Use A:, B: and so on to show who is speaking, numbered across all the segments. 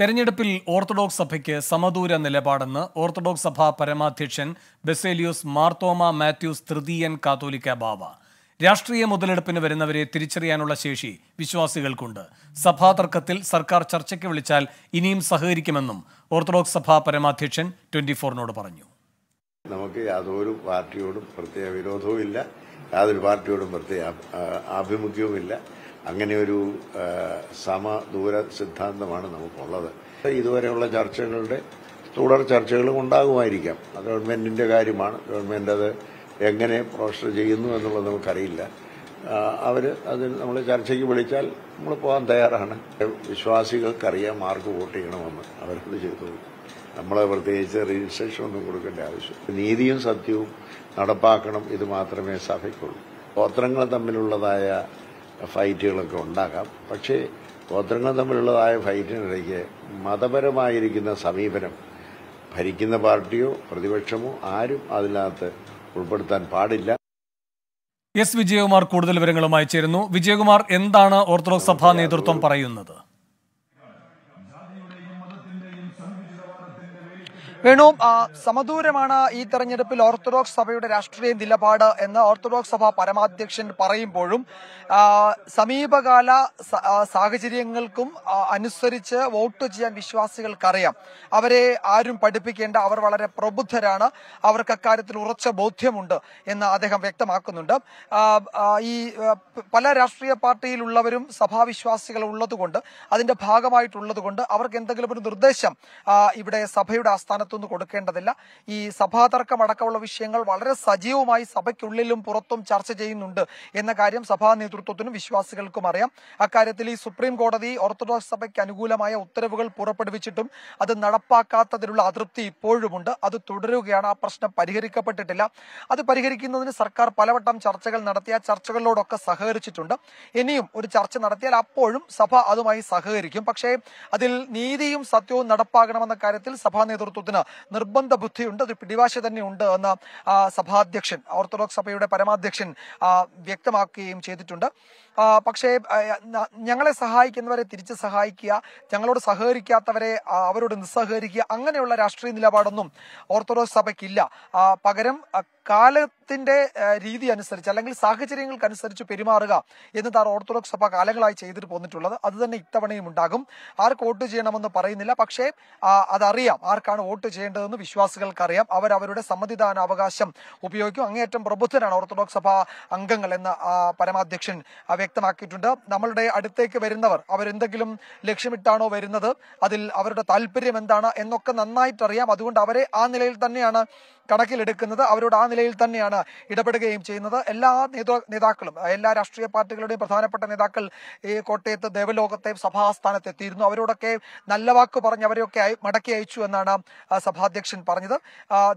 A: തെരഞ്ഞെടുപ്പിൽ ഓർത്തഡോക്സ് സഭയ്ക്ക് സമദൂര നിലപാടെന്ന് ഓർത്തഡോക്സ് സഭാ പരമാധ്യക്ഷൻ ബെസേലിയോസ് മാർത്തോമ മാത്യൂസ് തൃതീയൻ കാതോലിക്ക ബാവ രാഷ്ട്രീയ മുതലെടുപ്പിന് വരുന്നവരെ തിരിച്ചറിയാനുള്ള ശേഷി വിശ്വാസികൾക്കുണ്ട് സഭാ തർക്കത്തിൽ സർക്കാർ ചർച്ചയ്ക്ക് വിളിച്ചാൽ ഇനിയും സഹകരിക്കുമെന്നും ഓർത്തഡോക്സ് സഭാ പരമാധ്യക്ഷൻ ട്വന്റി ഫോറിനോട് പറഞ്ഞു
B: നമുക്ക് യാതൊരു പാർട്ടിയോടും പ്രത്യേക വിരോധവും ഇല്ല യാതൊരു പാർട്ടിയോടും പ്രത്യേക ഇല്ല അങ്ങനെ ഒരു സമദൂര സിദ്ധാന്തമാണ് നമുക്കുള്ളത് ഇതുവരെയുള്ള ചർച്ചകളുടെ തുടർ ചർച്ചകളും ഉണ്ടാകുമായിരിക്കാം ഗവൺമെന്റിന്റെ കാര്യമാണ് ഗവൺമെന്റ് അത് എങ്ങനെ പ്രൊഫസർ ചെയ്യുന്നു എന്നുള്ളത് നമുക്കറിയില്ല അവർ അത് നമ്മൾ ചർച്ചയ്ക്ക് വിളിച്ചാൽ നമ്മൾ പോകാൻ തയ്യാറാണ് വിശ്വാസികൾക്കറിയാം ആർക്ക് വോട്ട് ചെയ്യണമെന്ന് അവരത് ചെയ്തു നമ്മളെ പ്രത്യേകിച്ച് രജിസ്ട്രേഷൻ ഒന്നും കൊടുക്കേണ്ട ആവശ്യം നീതിയും സത്യവും നടപ്പാക്കണം ഇത് മാത്രമേ സഭയ്ക്കുള്ളൂ ഗോത്രങ്ങൾ തമ്മിലുള്ളതായ ഫൈറ്റുകളൊക്കെ ഉണ്ടാകാം പക്ഷേ ഗോത്രങ്ങൾ തമ്മിലുള്ളതായ ഫൈറ്റിനിടയ്ക്ക് മതപരമായിരിക്കുന്ന സമീപനം ഭരിക്കുന്ന പാർട്ടിയോ പ്രതിപക്ഷമോ ആരും അതിനകത്ത് ഉൾപ്പെടുത്താൻ പാടില്ല
A: എസ് വിജയകുമാർ കൂടുതൽ വിവരങ്ങളുമായി ചേരുന്നു വിജയകുമാർ എന്താണ് ഓർത്തഡോക്സ് സഭാ നേതൃത്വം പറയുന്നത്
C: വേണു സമദൂരമാണ് ഈ തെരഞ്ഞെടുപ്പിൽ ഓർത്തഡോക്സ് സഭയുടെ രാഷ്ട്രീയ നിലപാട് എന്ന് ഓർത്തഡോക്സ് സഭ പരമാധ്യക്ഷൻ പറയുമ്പോഴും സമീപകാല സാഹചര്യങ്ങൾക്കും അനുസരിച്ച് വോട്ട് ചെയ്യാൻ വിശ്വാസികൾക്കറിയാം അവരെ ആരും പഠിപ്പിക്കേണ്ട അവർ വളരെ പ്രബുദ്ധരാണ് അവർക്ക് അക്കാര്യത്തിൽ ഉറച്ച ബോധ്യമുണ്ട് എന്ന് അദ്ദേഹം വ്യക്തമാക്കുന്നുണ്ട് ഈ പല രാഷ്ട്രീയ പാർട്ടിയിലുള്ളവരും സഭാവിശ്വാസികൾ ഉള്ളതുകൊണ്ട് അതിന്റെ ഭാഗമായിട്ടുള്ളതുകൊണ്ട് അവർക്ക് എന്തെങ്കിലും ഒരു നിർദ്ദേശം ഇവിടെ സഭയുടെ ആസ്ഥാനത്ത് സ്ഥാനത്തൊന്നും കൊടുക്കേണ്ടതില്ല ഈ സഭാതർക്കം അടക്കമുള്ള വിഷയങ്ങൾ വളരെ സജീവമായി സഭയ്ക്കുള്ളിലും പുറത്തും ചർച്ച ചെയ്യുന്നുണ്ട് എന്ന കാര്യം സഭാ നേതൃത്വത്തിനും വിശ്വാസികൾക്കും അറിയാം അക്കാര്യത്തിൽ ഈ സുപ്രീം കോടതി ഓർത്തഡോക്സ് സഭയ്ക്ക് അനുകൂലമായ ഉത്തരവുകൾ പുറപ്പെടുവിച്ചിട്ടും അത് നടപ്പാക്കാത്തതിലുള്ള അതൃപ്തി ഇപ്പോഴുമുണ്ട് അത് തുടരുകയാണ് ആ പ്രശ്നം പരിഹരിക്കപ്പെട്ടിട്ടില്ല അത് പരിഹരിക്കുന്നതിന് സർക്കാർ പലവട്ടം ചർച്ചകൾ നടത്തിയ ചർച്ചകളിലോടൊക്കെ സഹകരിച്ചിട്ടുണ്ട് ഇനിയും ഒരു ചർച്ച നടത്തിയാൽ അപ്പോഴും സഭ അതുമായി സഹകരിക്കും പക്ഷേ അതിൽ നീതിയും സത്യവും നടപ്പാകണമെന്ന കാര്യത്തിൽ സഭാ നേതൃത്വത്തിന് അധ്യക്ഷന് നിർബന്ധ ബുദ്ധിയുണ്ട് അത് പിടിവാശി ഉണ്ട് എന്ന് സഭാധ്യക്ഷൻ ഓർത്തഡോക്സ് സഭയുടെ പരമാധ്യക്ഷൻ വ്യക്തമാക്കുകയും ചെയ്തിട്ടുണ്ട് പക്ഷേ ഞങ്ങളെ സഹായിക്കുന്നവരെ തിരിച്ച് സഹായിക്കുക ഞങ്ങളോട് സഹകരിക്കാത്തവരെ അവരോട് നിസ്സഹകരിക്കുക അങ്ങനെയുള്ള രാഷ്ട്രീയ നിലപാടൊന്നും ഓർത്തഡോക്സ് സഭയ്ക്കില്ല പകരം കാലത്തിന്റെ രീതി അനുസരിച്ച് അല്ലെങ്കിൽ സാഹചര്യങ്ങൾക്കനുസരിച്ച് പെരുമാറുക താർ ഓർത്തഡോക്സ് സഭ കാലങ്ങളായി ചെയ്തിട്ട് പോന്നിട്ടുള്ളത് അത് തന്നെ ഇത്തവണയും ഉണ്ടാകും ആർക്ക് വോട്ട് ചെയ്യണമെന്ന് പറയുന്നില്ല പക്ഷേ അതറിയാം ആർക്കാണ് വോട്ട് ചെയ്യേണ്ടതെന്ന് വിശ്വാസികൾക്കറിയാം അവർ അവരുടെ സമ്മതിദാന അവകാശം ഉപയോഗിക്കും അങ്ങേയറ്റം പ്രബുദ്ധരാണ് ഓർത്തഡോക്സ് സഭ അംഗങ്ങൾ എന്ന പരമാധ്യക്ഷൻ വ്യക്തമാക്കിയിട്ടുണ്ട് നമ്മളുടെ അടുത്തേക്ക് വരുന്നവർ അവരെന്തെങ്കിലും ലക്ഷ്യമിട്ടാണോ വരുന്നത് അതിൽ അവരുടെ താല്പര്യം എന്താണ് എന്നൊക്കെ നന്നായിട്ടറിയാം അതുകൊണ്ട് അവരെ ആ നിലയിൽ തന്നെയാണ് കണക്കിലെടുക്കുന്നത് അവരോട് ആ നിലയിൽ തന്നെയാണ് ഇടപെടുകയും ചെയ്യുന്നത് എല്ലാ നേതാക്കളും എല്ലാ രാഷ്ട്രീയ പാർട്ടികളുടെയും പ്രധാനപ്പെട്ട നേതാക്കൾ ഈ കോട്ടയത്ത് ദേവലോകത്തെ സഭാസ്ഥാനത്ത് എത്തിയിരുന്നു അവരോടൊക്കെ നല്ല വാക്ക് പറഞ്ഞ് അവരെയൊക്കെ മടക്കി അയച്ചു എന്നാണ് സഭാധ്യക്ഷൻ പറഞ്ഞത്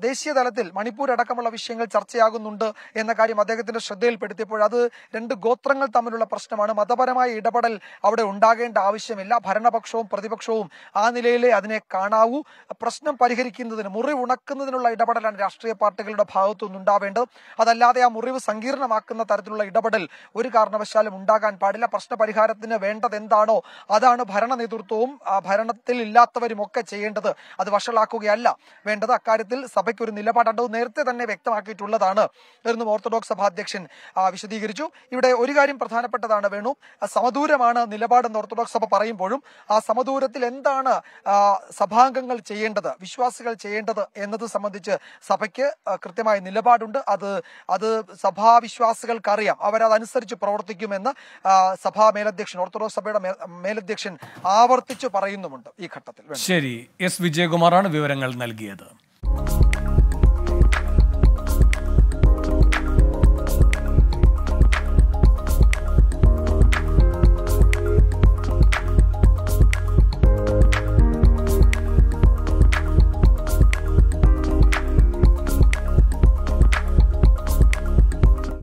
C: ദേശീയ തലത്തിൽ മണിപ്പൂർ അടക്കമുള്ള വിഷയങ്ങൾ ചർച്ചയാകുന്നുണ്ട് എന്ന കാര്യം അദ്ദേഹത്തിന്റെ ശ്രദ്ധയിൽപ്പെടുത്തിയപ്പോൾ അത് രണ്ട് ഗോത്രങ്ങൾ തമ്മിലുള്ള തമ്മിലുള്ള പ്രശ്നമാണ് മതപരമായ ഇടപെടൽ അവിടെ ഉണ്ടാകേണ്ട ആവശ്യമില്ല ഭരണപക്ഷവും പ്രതിപക്ഷവും ആ നിലയിലെ അതിനെ കാണാവൂ പ്രശ്നം പരിഹരിക്കുന്നതിന് മുറി ഉണക്കുന്നതിനുള്ള ഇടപെടലാണ് രാഷ്ട്രീയ പാർട്ടികളുടെ ഭാഗത്തുനിന്ന് ഉണ്ടാവേണ്ടത് അതല്ലാതെ ആ മുറിവ് സങ്കീർണമാക്കുന്ന തരത്തിലുള്ള ഇടപെടൽ ഒരു കാരണവശാലും ഉണ്ടാകാൻ പാടില്ല പ്രശ്ന പരിഹാരത്തിന് വേണ്ടത് എന്താണോ അതാണ് ഭരണ നേതൃത്വവും ഭരണത്തിൽ ഇല്ലാത്തവരും ഒക്കെ ചെയ്യേണ്ടത് അത് വഷളാക്കുകയല്ല വേണ്ടത് അക്കാര്യത്തിൽ സഭയ്ക്ക് ഒരു നിലപാടുണ്ടോ നേരത്തെ തന്നെ വ്യക്തമാക്കിയിട്ടുള്ളതാണ് എന്നും ഓർത്തഡോക്സ് സഭാധ്യക്ഷൻ വിശദീകരിച്ചു ഇവിടെ ഒരു കാര്യം പ്രധാന പ്രധാനപ്പെട്ടതാണ് വേണു സമദൂരമാണ് നിലപാടെന്ന് ഓർത്തഡോക്സ് സഭ പറയുമ്പോഴും ആ സമദൂരത്തിൽ എന്താണ് സഭാംഗങ്ങൾ ചെയ്യേണ്ടത് വിശ്വാസികൾ ചെയ്യേണ്ടത് എന്നത് സംബന്ധിച്ച് സഭയ്ക്ക് കൃത്യമായ നിലപാടുണ്ട് അത് അത് സഭാവിശ്വാസികൾക്ക് അറിയാം അവരതനുസരിച്ച് പ്രവർത്തിക്കുമെന്ന് സഭാ മേലധ്യക്ഷൻ ഓർത്തഡോക്സ് സഭയുടെ മേലധ്യക്ഷൻ ആവർത്തിച്ച് പറയുന്നുമുണ്ട് ഈ ഘട്ടത്തിൽ
A: ശരി എസ് വിജയകുമാറാണ് വിവരങ്ങൾ നൽകിയത്